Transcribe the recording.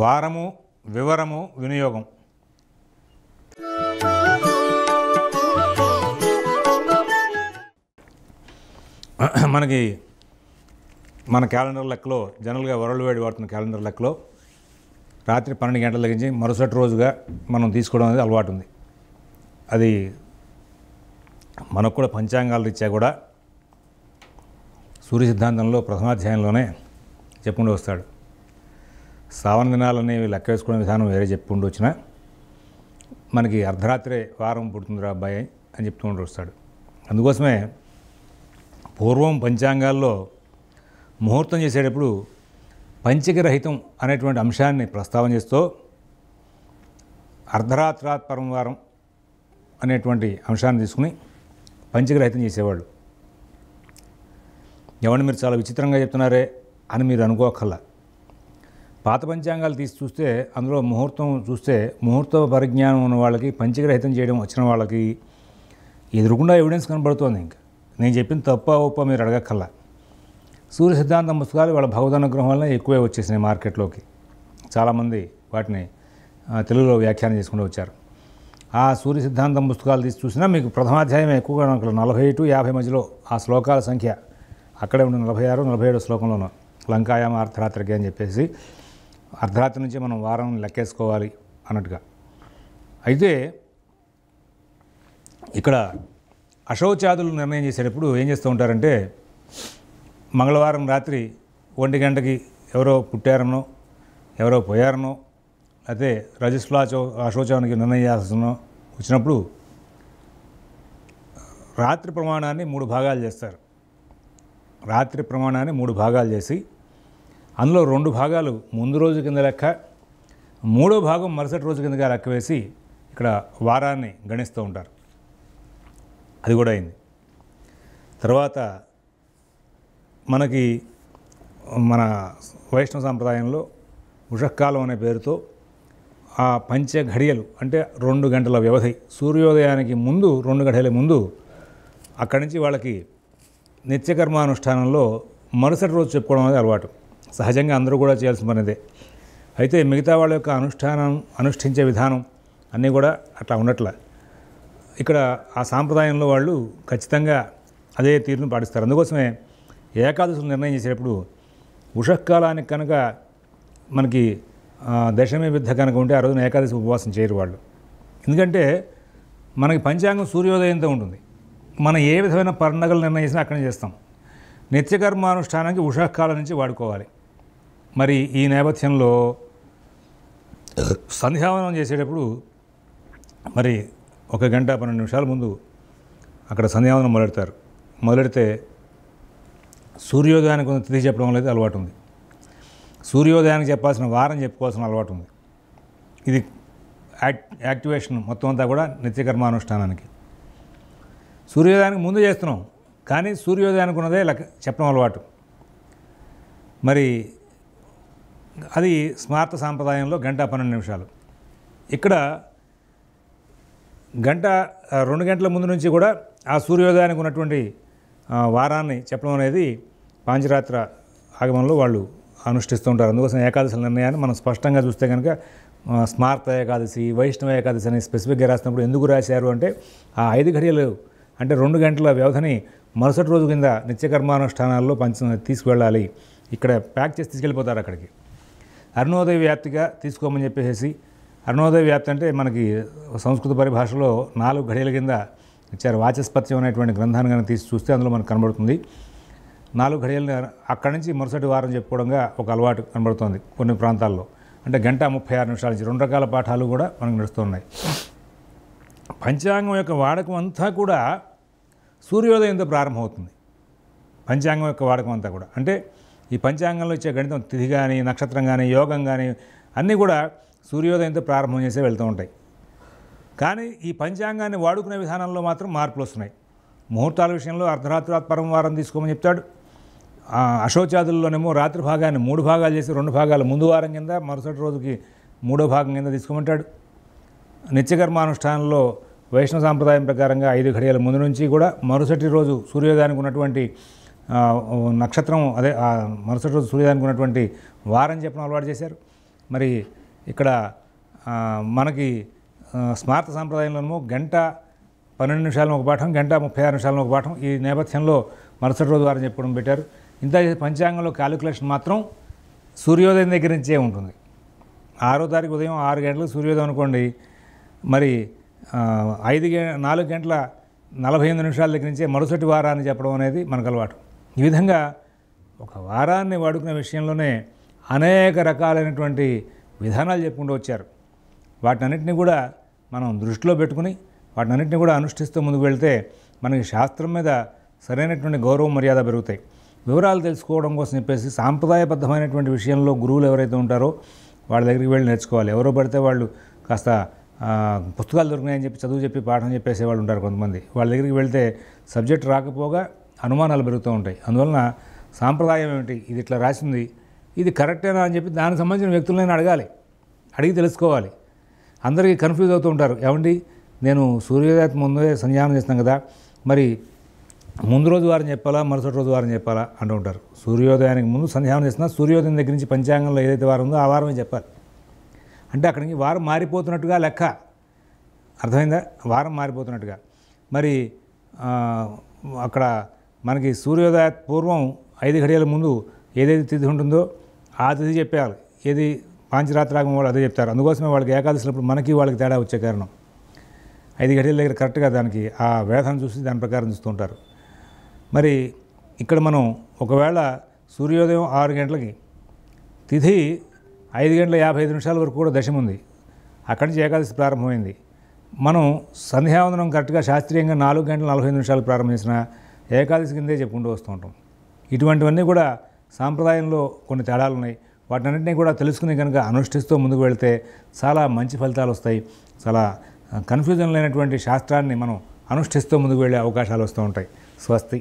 వారము వివరము వినియోగం మనకి మన క్యాలెండర్ లెక్కలో జనరల్గా వరల్డ్ వైడ్ వాడుతున్న క్యాలెండర్ లెక్కలో రాత్రి పన్నెండు గంటల దగ్గరించి మరుసటి రోజుగా మనం తీసుకోవడం అనేది అలవాటు ఉంది అది మనకు కూడా పంచాంగాలు ఇచ్చా కూడా సూర్య సిద్ధాంతంలో ప్రథమాధ్యాయంలోనే చెప్పుకుంటూ వస్తాడు సావన దినాలనేవి లెక్క వేసుకునే విధానం వేరే చెప్పుకుంటూ ఉండొచ్చిన మనకి అర్ధరాత్రే వారం పుడుతుందిరా అబ్బాయి అని చెప్తూ వస్తాడు అందుకోసమే పూర్వం పంచాంగాల్లో ముహూర్తం చేసేటప్పుడు పంచకరహితం అనేటువంటి అంశాన్ని ప్రస్తావన చేస్తూ అర్ధరాత్రాత్ వారం అనేటువంటి అంశాన్ని తీసుకుని పంచకరహితం చేసేవాళ్ళు ఎవరిని మీరు చాలా విచిత్రంగా చెప్తున్నారే అని మీరు అనుకోకల్లా పాత పంచాంగాలు తీసి చూస్తే అందులో ముహూర్తం చూస్తే ముహూర్త పరిజ్ఞానం ఉన్న వాళ్ళకి పంచగ్రహితం చేయడం వచ్చిన వాళ్ళకి ఎదురుకుండా ఎవిడెన్స్ కనబడుతోంది ఇంకా నేను చెప్పిన తప్ప ఒప్ప మీరు అడగక్కల్లా సూర్య సిద్ధాంతం పుస్తకాలు వాళ్ళ భగవద్ వల్ల ఎక్కువే వచ్చేసినాయి మార్కెట్లోకి చాలామంది వాటిని తెలుగులో వ్యాఖ్యానం చేసుకుంటూ వచ్చారు ఆ సూర్య సిద్ధాంతం పుస్తకాలు తీసి చూసినా మీకు ప్రథమాధ్యాయం ఎక్కువగా అక్కడ నలభై టు యాభై మధ్యలో ఆ శ్లోకాల సంఖ్య అక్కడే ఉండే నలభై ఆరు నలభై ఏడు శ్లోకంలోనూ లంకాయామ అర్ధరాత్రికి అని చెప్పేసి అర్ధరాత్రి నుంచి మనం వారం లెక్కేసుకోవాలి అన్నట్టుగా అయితే ఇక్కడ అశౌచాదులు నిర్ణయం చేసేటప్పుడు ఏం చేస్తూ ఉంటారంటే మంగళవారం రాత్రి ఒంటి గంటకి ఎవరో పుట్టారనో ఎవరో పోయారనో అయితే రజిస్ట్రా అశోచానికి నిర్ణయం చేయాల్సిన వచ్చినప్పుడు రాత్రి ప్రమాణాన్ని మూడు భాగాలు చేస్తారు రాత్రి ప్రమాణాన్ని మూడు భాగాలు చేసి అందులో రెండు భాగాలు ముందు రోజు కింద లెక్క మూడో భాగం మరుసటి రోజు కిందగా లెక్క వేసి ఇక్కడ వారాన్ని గణిస్తూ ఉంటారు అది కూడా అయింది తర్వాత మనకి మన వైష్ణవ సాంప్రదాయంలో ఉషకాలం అనే పేరుతో ఆ పంచ ఘడియలు అంటే రెండు గంటల వ్యవధి సూర్యోదయానికి ముందు రెండు గడియల ముందు అక్కడి నుంచి వాళ్ళకి నిత్యకర్మానుష్ఠానంలో మరుసటి రోజు చెప్పుకోవడం అనేది అలవాటు సహజంగా అందరూ కూడా చేయాల్సిన పనిదే అయితే మిగతా వాళ్ళ యొక్క అనుష్ఠానం అనుష్ఠించే విధానం అన్నీ కూడా అట్లా ఉండట్ల ఇక్కడ ఆ సాంప్రదాయంలో వాళ్ళు ఖచ్చితంగా అదే తీరును పాటిస్తారు అందుకోసమే ఏకాదశులు నిర్ణయం చేసేటప్పుడు ఉషఃకాలానికి కనుక మనకి దశమి విద్ద కనుక ఉంటే ఆ రోజున ఏకాదశి ఉపవాసం చేయరు వాళ్ళు ఎందుకంటే మనకి పంచాంగం సూర్యోదయంతో ఉంటుంది మనం ఏ విధమైన పండుగలు నిర్ణయించినా అక్కడే చేస్తాం నిత్యకర్మానుష్ఠానానికి ఉషాకాలం నుంచి వాడుకోవాలి మరి ఈ నేపథ్యంలో సంధ్యావనం చేసేటప్పుడు మరి ఒక గంట పన్నెండు నిమిషాల ముందు అక్కడ సంధ్యావనం మొదలెడతారు మొదలెడితే సూర్యోదయానికి కొంత తిథి చెప్పడం అనేది అలవాటు ఉంది సూర్యోదయానికి చెప్పాల్సిన వారం చెప్పుకోవాల్సిన అలవాటు ఉంది ఇది యాక్టివేషన్ మొత్తం అంతా కూడా నిత్యకర్మానుష్ఠానానికి సూర్యోదయానికి ముందు చేస్తున్నాం కానీ సూర్యోదయానికి ఉన్నదే ఇలా చెప్పడం అలవాటు మరి అది స్మార్త సాంప్రదాయంలో గంట పన్నెండు నిమిషాలు ఇక్కడ గంట రెండు గంటల ముందు నుంచి కూడా ఆ సూర్యోదయానికి ఉన్నటువంటి వారాన్ని చెప్పడం అనేది పాంచరాత్ర ఆగమంలో వాళ్ళు అనుష్ఠిస్తూ ఉంటారు అందుకోసం ఏకాదశి నిర్ణయాన్ని మనం స్పష్టంగా చూస్తే కనుక స్మార్త ఏకాదశి వైష్ణవ ఏకాదశి అని స్పెసిఫిక్గా రాసినప్పుడు ఎందుకు రాశారు అంటే ఆ ఐదు ఘడియలు అంటే రెండు గంటల వ్యవధిని మరుసటి రోజు కింద నిత్యకర్మానుష్ఠానాల్లో పంచ తీసుకువెళ్ళాలి ఇక్కడ ప్యాక్ చేసి తీసుకెళ్ళిపోతారు అక్కడికి అరుణోదయ వ్యాప్తిగా తీసుకోమని చెప్పేసి అరుణోదయ వ్యాప్తి అంటే మనకి సంస్కృత పరిభాషలో నాలుగు ఘడియల కింద ఇచ్చారు వాచస్పత్యం అనేటువంటి గ్రంథాన్ని కనుక తీసి చూస్తే అందులో మనకు కనబడుతుంది నాలుగు ఘడియలు అక్కడి నుంచి మరుసటి వారం చెప్పుకోవడంగా ఒక అలవాటు కనబడుతుంది కొన్ని ప్రాంతాల్లో అంటే గంట ముప్పై ఆరు నిమిషాల నుంచి రెండు రకాల పాఠాలు కూడా మనకు నడుస్తున్నాయి పంచాంగం యొక్క వాడకం అంతా కూడా సూర్యోదయంతో ప్రారంభమవుతుంది పంచాంగం యొక్క వాడకం అంతా కూడా అంటే ఈ పంచాంగంలో ఇచ్చే గణితం తిథి కానీ నక్షత్రం కానీ యోగం కానీ అన్నీ కూడా సూర్యోదయంతో ప్రారంభం చేసే వెళ్తూ ఉంటాయి కానీ ఈ పంచాంగాన్ని వాడుకునే విధానంలో మాత్రం మార్పులు వస్తున్నాయి ముహూర్తాల విషయంలో అర్ధరాత్రాత్పరం వారం తీసుకోమని చెప్తాడు అశోచాదుల్లోనేమో రాత్రి భాగాన్ని మూడు భాగాలు చేసి రెండు భాగాలు ముందు వారం కింద మరుసటి రోజుకి మూడో భాగం కింద తీసుకోమంటాడు నిత్యకర్మానుష్ఠానంలో వైష్ణవ సాంప్రదాయం ప్రకారంగా ఐదు ఘడియల ముందు నుంచి కూడా మరుసటి రోజు సూర్యోదయానికి ఉన్నటువంటి నక్షత్రం అదే మరుసటి రోజు సూర్యోదయానికి ఉన్నటువంటి వారం చెప్పడం అలవాటు చేశారు మరి ఇక్కడ మనకి స్మార్త సాంప్రదాయంలోనూ గంట పన్నెండు నిమిషాలను ఒక పాఠం గంట ముప్పై ఆరు నిమిషాలను ఒక పాఠం ఈ నేపథ్యంలో మరుసటి రోజు వారం చెప్పడం పెట్టారు ఇంత పంచాంగంలో క్యాలిక్యులేషన్ మాత్రం సూర్యోదయం దగ్గర నుంచే ఉంటుంది ఆరో తారీఖు ఉదయం ఆరు గంటలకు సూర్యోదయం అనుకోండి మరి ఐదు నాలుగు గంటల నలభై ఎనిమిది నిమిషాల దగ్గర నుంచే మరుసటి వారాన్ని చెప్పడం అనేది మనకు అలవాటు ఈ విధంగా ఒక వారాన్ని వాడుకున్న విషయంలోనే అనేక రకాలైనటువంటి విధానాలు చెప్పుకుంటూ వచ్చారు వాటినన్నింటినీ కూడా మనం దృష్టిలో పెట్టుకుని వాటినన్నింటినీ కూడా అనుష్ఠిస్తూ ముందుకు వెళ్తే మనకి శాస్త్రం మీద సరైనటువంటి గౌరవం మర్యాద పెరుగుతాయి వివరాలు తెలుసుకోవడం కోసం చెప్పేసి సాంప్రదాయబద్ధమైనటువంటి విషయంలో గురువులు ఎవరైతే ఉంటారో వాళ్ళ దగ్గరికి వెళ్ళి నేర్చుకోవాలి ఎవరో పడితే వాళ్ళు కాస్త పుస్తకాలు దొరికినాయని చెప్పి చదువు చెప్పి పాఠం చెప్పేసే వాళ్ళు ఉంటారు కొంతమంది వాళ్ళ దగ్గరికి వెళ్తే సబ్జెక్ట్ రాకపోగా అనుమానాలు పెరుగుతూ ఉంటాయి అందువలన సాంప్రదాయం ఏమిటి ఇది ఇట్లా రాసింది ఇది కరెక్టేనా అని చెప్పి దానికి సంబంధించిన వ్యక్తులనే అడగాలి అడిగి తెలుసుకోవాలి అందరికీ కన్ఫ్యూజ్ అవుతూ ఉంటారు ఏమండి నేను సూర్యోదయం ముందే సంధ్యానం చేస్తాను కదా మరి ముందు రోజు వారిని చెప్పాలా మరుసటి రోజు వారిని చెప్పాలా అంటూ ఉంటారు సూర్యోదయానికి ముందు సంధ్యానం చేస్తున్నా సూర్యోదయం దగ్గర నుంచి పంచాంగంలో ఏదైతే వారం ఉందో ఆ వారమే చెప్పాలి అంటే అక్కడికి వారం మారిపోతున్నట్టుగా లెక్క అర్థమైందా వారం మారిపోతున్నట్టుగా మరి అక్కడ మనకి సూర్యోదయ పూర్వం ఐదు గడియల ముందు ఏదైతే తిథి ఉంటుందో ఆ తిథి చెప్పేయాలి ఏది పాంచరాత్రాగం వాళ్ళు అదే చెప్తారు అందుకోసమే వాళ్ళకి ఏకాదశిలప్పుడు మనకి వాళ్ళకి తేడా వచ్చే కారణం ఐదు గడియల దగ్గర కరెక్ట్గా దానికి ఆ వేధను చూసి దాని ప్రకారం చూస్తుంటారు మరి ఇక్కడ మనం ఒకవేళ సూర్యోదయం ఆరు గంటలకి తిథి ఐదు గంటల యాభై ఐదు నిమిషాల వరకు కూడా దశ ఉంది అక్కడి నుంచి ఏకాదశి ప్రారంభమైంది మనం సంధ్యావందనం కరెక్ట్గా శాస్త్రీయంగా నాలుగు గంటల నలభై నిమిషాలు ప్రారంభించినా ఏకాదశి కిందే చెప్పుకుంటూ వస్తూ ఉంటాం ఇటువంటివన్నీ కూడా సాంప్రదాయంలో కొన్ని తేడాలు ఉన్నాయి వాటన్నింటినీ కూడా తెలుసుకుని కనుక అనుష్ఠిస్తూ ముందుకు వెళితే చాలా మంచి ఫలితాలు వస్తాయి చాలా కన్ఫ్యూజన్ లేనటువంటి శాస్త్రాన్ని మనం అనుష్ఠిస్తూ ముందుకు వెళ్ళే అవకాశాలు వస్తూ ఉంటాయి స్వస్తి